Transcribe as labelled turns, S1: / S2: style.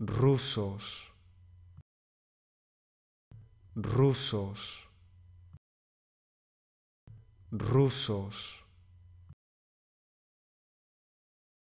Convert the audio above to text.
S1: rusos, rusos, rusos.